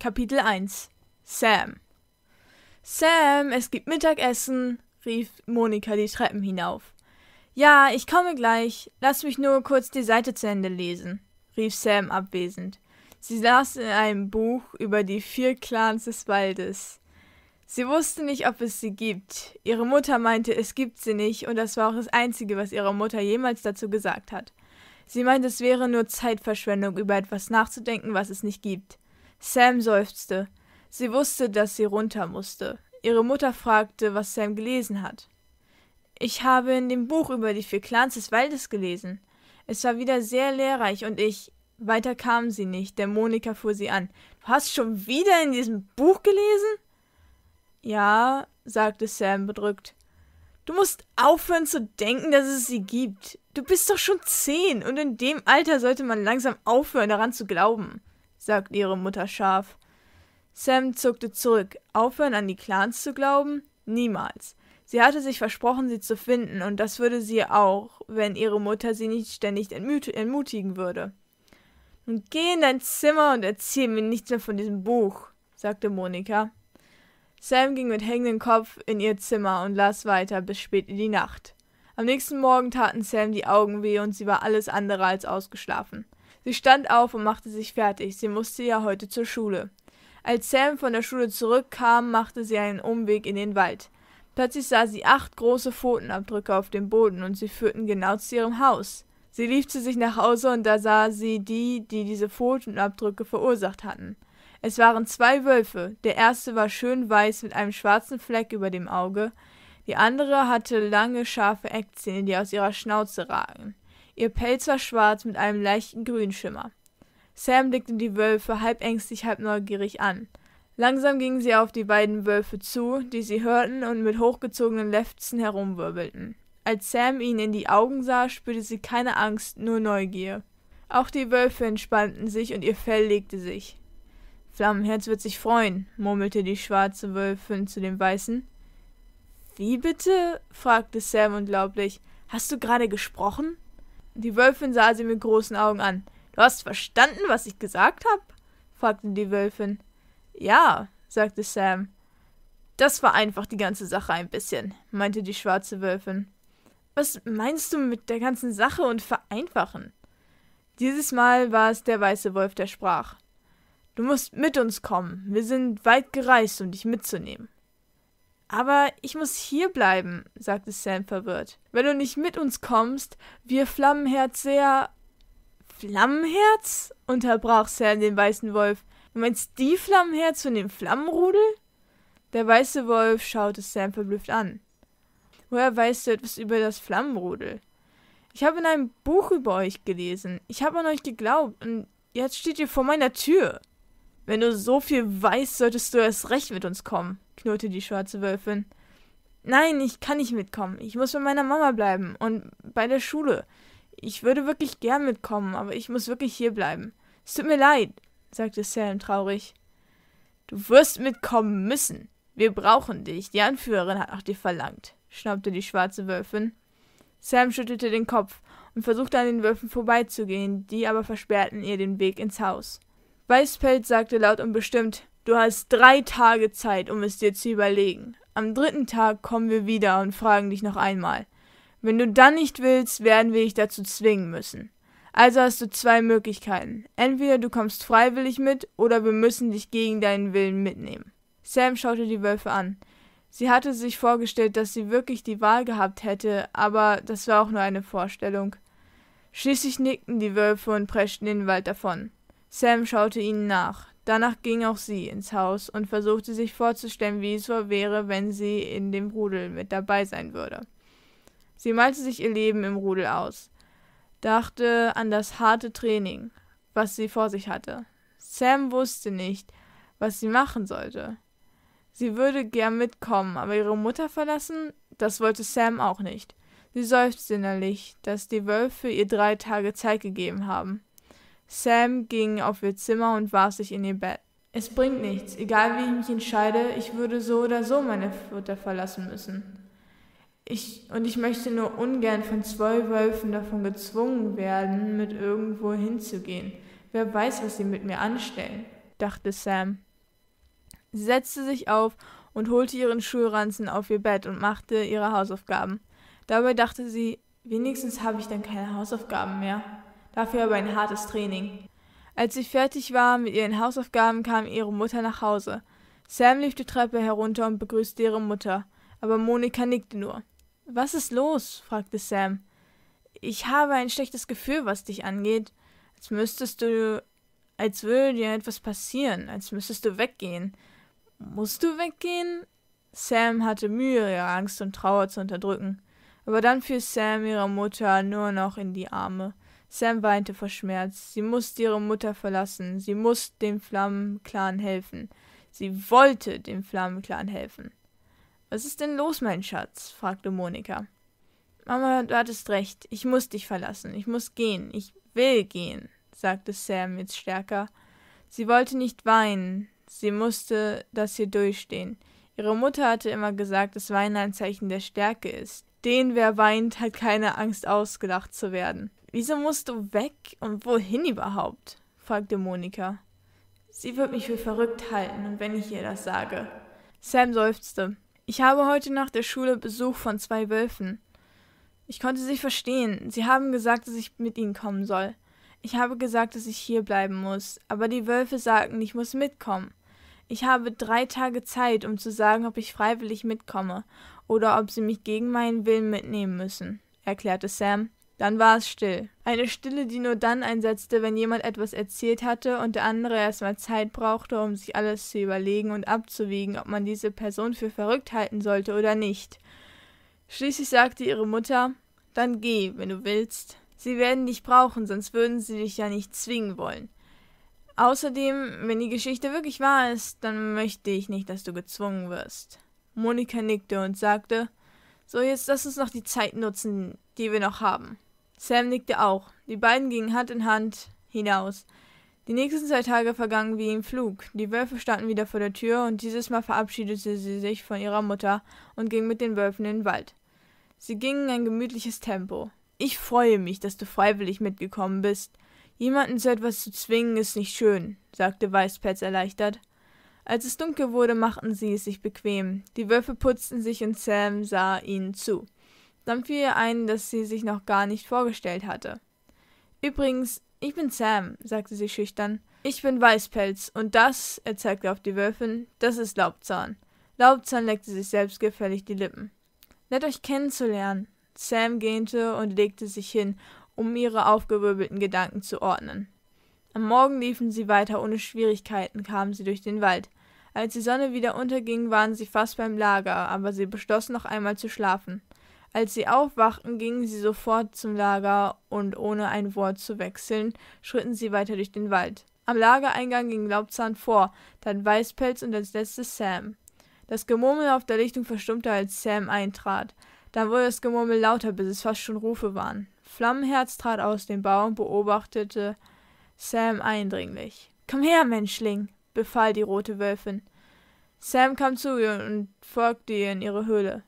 Kapitel 1 Sam Sam, es gibt Mittagessen, rief Monika die Treppen hinauf. Ja, ich komme gleich. Lass mich nur kurz die Seite zu Ende lesen, rief Sam abwesend. Sie las in einem Buch über die vier Clans des Waldes. Sie wusste nicht, ob es sie gibt. Ihre Mutter meinte, es gibt sie nicht, und das war auch das Einzige, was ihre Mutter jemals dazu gesagt hat. Sie meinte, es wäre nur Zeitverschwendung, über etwas nachzudenken, was es nicht gibt. Sam seufzte. Sie wusste, dass sie runter musste. Ihre Mutter fragte, was Sam gelesen hat. Ich habe in dem Buch über die vier Clans des Waldes gelesen. Es war wieder sehr lehrreich und ich. Weiter kamen sie nicht, denn Monika fuhr sie an. Du hast schon wieder in diesem Buch gelesen? Ja, sagte Sam bedrückt. Du musst aufhören zu denken, dass es sie gibt. Du bist doch schon zehn und in dem Alter sollte man langsam aufhören, daran zu glauben sagte ihre Mutter scharf. Sam zuckte zurück. Aufhören an die Clans zu glauben? Niemals. Sie hatte sich versprochen, sie zu finden, und das würde sie auch, wenn ihre Mutter sie nicht ständig entmutigen würde. Nun geh in dein Zimmer und erzähl mir nichts mehr von diesem Buch, sagte Monika. Sam ging mit hängendem Kopf in ihr Zimmer und las weiter bis spät in die Nacht. Am nächsten Morgen taten Sam die Augen weh und sie war alles andere als ausgeschlafen. Sie stand auf und machte sich fertig, sie musste ja heute zur Schule. Als Sam von der Schule zurückkam, machte sie einen Umweg in den Wald. Plötzlich sah sie acht große Pfotenabdrücke auf dem Boden und sie führten genau zu ihrem Haus. Sie lief zu sich nach Hause und da sah sie die, die diese Pfotenabdrücke verursacht hatten. Es waren zwei Wölfe. Der erste war schön weiß mit einem schwarzen Fleck über dem Auge. Die andere hatte lange, scharfe Eckzähne, die aus ihrer Schnauze ragen. Ihr Pelz war schwarz mit einem leichten Grünschimmer. Sam blickte die Wölfe halb ängstlich, halb neugierig an. Langsam gingen sie auf die beiden Wölfe zu, die sie hörten und mit hochgezogenen Lefzen herumwirbelten. Als Sam ihnen in die Augen sah, spürte sie keine Angst, nur Neugier. Auch die Wölfe entspannten sich und ihr Fell legte sich. Flammenherz wird sich freuen, murmelte die schwarze Wölfin zu dem Weißen. Wie bitte? fragte Sam unglaublich. Hast du gerade gesprochen? Die Wölfin sah sie mit großen Augen an. Du hast verstanden, was ich gesagt habe? fragte die Wölfin. Ja, sagte Sam. Das vereinfacht die ganze Sache ein bisschen, meinte die schwarze Wölfin. Was meinst du mit der ganzen Sache und vereinfachen? Dieses Mal war es der weiße Wolf, der sprach. Du musst mit uns kommen. Wir sind weit gereist, um dich mitzunehmen. Aber ich muss hier bleiben, sagte Sam verwirrt. Wenn du nicht mit uns kommst, wir Flammenherz sehr. Flammenherz? unterbrach Sam den weißen Wolf. Du meinst die Flammenherz von dem Flammenrudel? Der weiße Wolf schaute Sam verblüfft an. Woher weißt du etwas über das Flammenrudel? Ich habe in einem Buch über euch gelesen. Ich habe an euch geglaubt und jetzt steht ihr vor meiner Tür. Wenn du so viel weißt, solltest du erst recht mit uns kommen, knurrte die schwarze Wölfin. Nein, ich kann nicht mitkommen. Ich muss bei meiner Mama bleiben und bei der Schule. Ich würde wirklich gern mitkommen, aber ich muss wirklich hier bleiben. Es tut mir leid, sagte Sam traurig. Du wirst mitkommen müssen. Wir brauchen dich. Die Anführerin hat nach dir verlangt, schnaubte die schwarze Wölfin. Sam schüttelte den Kopf und versuchte an den Wölfen vorbeizugehen, die aber versperrten ihr den Weg ins Haus. Weißpelz sagte laut und bestimmt, du hast drei Tage Zeit, um es dir zu überlegen. Am dritten Tag kommen wir wieder und fragen dich noch einmal. Wenn du dann nicht willst, werden wir dich dazu zwingen müssen. Also hast du zwei Möglichkeiten. Entweder du kommst freiwillig mit, oder wir müssen dich gegen deinen Willen mitnehmen. Sam schaute die Wölfe an. Sie hatte sich vorgestellt, dass sie wirklich die Wahl gehabt hätte, aber das war auch nur eine Vorstellung. Schließlich nickten die Wölfe und preschten den Wald davon. Sam schaute ihnen nach. Danach ging auch sie ins Haus und versuchte sich vorzustellen, wie es wohl wäre, wenn sie in dem Rudel mit dabei sein würde. Sie malte sich ihr Leben im Rudel aus, dachte an das harte Training, was sie vor sich hatte. Sam wusste nicht, was sie machen sollte. Sie würde gern mitkommen, aber ihre Mutter verlassen, das wollte Sam auch nicht. Sie seufzte innerlich, dass die Wölfe ihr drei Tage Zeit gegeben haben. Sam ging auf ihr Zimmer und warf sich in ihr Bett. Es bringt nichts, egal wie ich mich entscheide, ich würde so oder so meine Futter verlassen müssen. Ich, und ich möchte nur ungern von zwei Wölfen davon gezwungen werden, mit irgendwo hinzugehen. Wer weiß, was sie mit mir anstellen, dachte Sam. Sie setzte sich auf und holte ihren Schulranzen auf ihr Bett und machte ihre Hausaufgaben. Dabei dachte sie, wenigstens habe ich dann keine Hausaufgaben mehr dafür aber ein hartes Training. Als sie fertig war mit ihren Hausaufgaben, kam ihre Mutter nach Hause. Sam lief die Treppe herunter und begrüßte ihre Mutter, aber Monika nickte nur. Was ist los? fragte Sam. Ich habe ein schlechtes Gefühl, was dich angeht. Als müsstest du. als würde dir etwas passieren, als müsstest du weggehen. Musst du weggehen? Sam hatte Mühe, ihre Angst und Trauer zu unterdrücken. Aber dann fiel Sam ihrer Mutter nur noch in die Arme. Sam weinte vor Schmerz. Sie musste ihre Mutter verlassen. Sie musste dem Flammenclan helfen. Sie wollte dem Flammenclan helfen. Was ist denn los, mein Schatz? fragte Monika. Mama, du hattest recht. Ich muss dich verlassen. Ich muss gehen. Ich will gehen, sagte Sam jetzt stärker. Sie wollte nicht weinen. Sie musste das hier durchstehen. Ihre Mutter hatte immer gesagt, dass Weinen ein Zeichen der Stärke ist. Den, wer weint, hat keine Angst, ausgelacht zu werden. Wieso musst du weg und wohin überhaupt? fragte Monika. Sie wird mich für verrückt halten, wenn ich ihr das sage. Sam seufzte. Ich habe heute nach der Schule Besuch von zwei Wölfen. Ich konnte sie verstehen. Sie haben gesagt, dass ich mit ihnen kommen soll. Ich habe gesagt, dass ich hier bleiben muss, aber die Wölfe sagten, ich muss mitkommen. Ich habe drei Tage Zeit, um zu sagen, ob ich freiwillig mitkomme oder ob sie mich gegen meinen Willen mitnehmen müssen, erklärte Sam. Dann war es still. Eine Stille, die nur dann einsetzte, wenn jemand etwas erzählt hatte und der andere erstmal Zeit brauchte, um sich alles zu überlegen und abzuwiegen, ob man diese Person für verrückt halten sollte oder nicht. Schließlich sagte ihre Mutter Dann geh, wenn du willst. Sie werden dich brauchen, sonst würden sie dich ja nicht zwingen wollen. Außerdem, wenn die Geschichte wirklich wahr ist, dann möchte ich nicht, dass du gezwungen wirst. Monika nickte und sagte So, jetzt lass uns noch die Zeit nutzen, die wir noch haben. Sam nickte auch. Die beiden gingen Hand in Hand hinaus. Die nächsten zwei Tage vergangen wie im Flug. Die Wölfe standen wieder vor der Tür und dieses Mal verabschiedete sie sich von ihrer Mutter und ging mit den Wölfen in den Wald. Sie gingen ein gemütliches Tempo. Ich freue mich, dass du freiwillig mitgekommen bist. Jemanden zu etwas zu zwingen ist nicht schön, sagte Weißpelz erleichtert. Als es dunkel wurde, machten sie es sich bequem. Die Wölfe putzten sich und Sam sah ihnen zu. Dann fiel ihr ein, dass sie sich noch gar nicht vorgestellt hatte. Übrigens, ich bin Sam, sagte sie schüchtern. Ich bin Weißpelz und das, er zeigte auf die Wölfin, das ist Laubzahn. Laubzahn leckte sich selbstgefällig die Lippen. Nett euch kennenzulernen. Sam gähnte und legte sich hin, um ihre aufgewirbelten Gedanken zu ordnen. Am Morgen liefen sie weiter ohne Schwierigkeiten, kamen sie durch den Wald. Als die Sonne wieder unterging, waren sie fast beim Lager, aber sie beschlossen noch einmal zu schlafen. Als sie aufwachten, gingen sie sofort zum Lager und ohne ein Wort zu wechseln, schritten sie weiter durch den Wald. Am Lagereingang ging Laubzahn vor, dann Weißpelz und als letztes Sam. Das Gemurmel auf der Lichtung verstummte, als Sam eintrat. Dann wurde das Gemurmel lauter, bis es fast schon Rufe waren. Flammenherz trat aus dem Bau und beobachtete Sam eindringlich. Komm her, Menschling, befahl die rote Wölfin. Sam kam zu ihr und folgte ihr in ihre Höhle.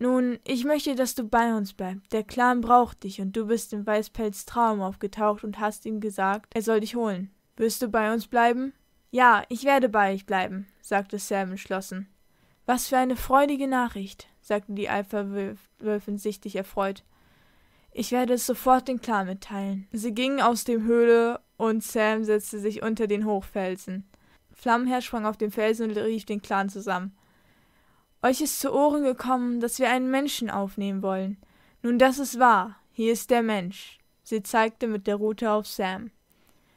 Nun, ich möchte, dass du bei uns bleibst. Der Clan braucht dich und du bist im Weißpelz Traum aufgetaucht und hast ihm gesagt, er soll dich holen. Wirst du bei uns bleiben? Ja, ich werde bei euch bleiben, sagte Sam entschlossen. Was für eine freudige Nachricht, sagte die Alpha-Wölfin sichtlich erfreut. Ich werde es sofort den Clan mitteilen. Sie gingen aus dem Höhle und Sam setzte sich unter den Hochfelsen. Flammenherr sprang auf den Felsen und rief den Clan zusammen. Euch ist zu Ohren gekommen, dass wir einen Menschen aufnehmen wollen. Nun, das ist wahr. Hier ist der Mensch. Sie zeigte mit der Rute auf Sam.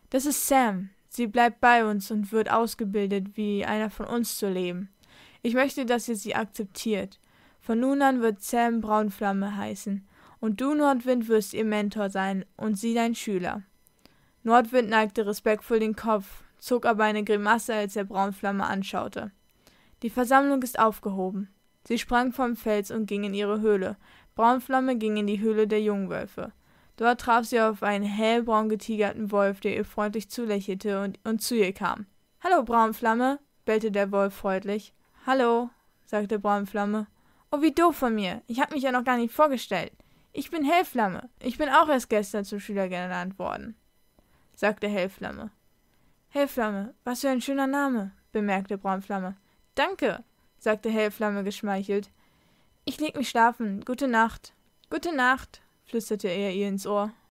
Das ist Sam. Sie bleibt bei uns und wird ausgebildet, wie einer von uns zu leben. Ich möchte, dass ihr sie akzeptiert. Von nun an wird Sam Braunflamme heißen. Und du, Nordwind, wirst ihr Mentor sein und sie dein Schüler. Nordwind neigte respektvoll den Kopf, zog aber eine Grimasse, als er Braunflamme anschaute die versammlung ist aufgehoben sie sprang vom fels und ging in ihre höhle braunflamme ging in die höhle der jungwölfe dort traf sie auf einen hellbraun getigerten wolf der ihr freundlich zulächelte und, und zu ihr kam hallo braunflamme bellte der wolf freundlich hallo sagte braunflamme oh wie doof von mir ich habe mich ja noch gar nicht vorgestellt ich bin hellflamme ich bin auch erst gestern zum schüler genannt worden sagte hellflamme hellflamme was für ein schöner name bemerkte braunflamme Danke, sagte Hellflamme geschmeichelt. Ich leg mich schlafen. Gute Nacht. Gute Nacht, flüsterte er ihr ins Ohr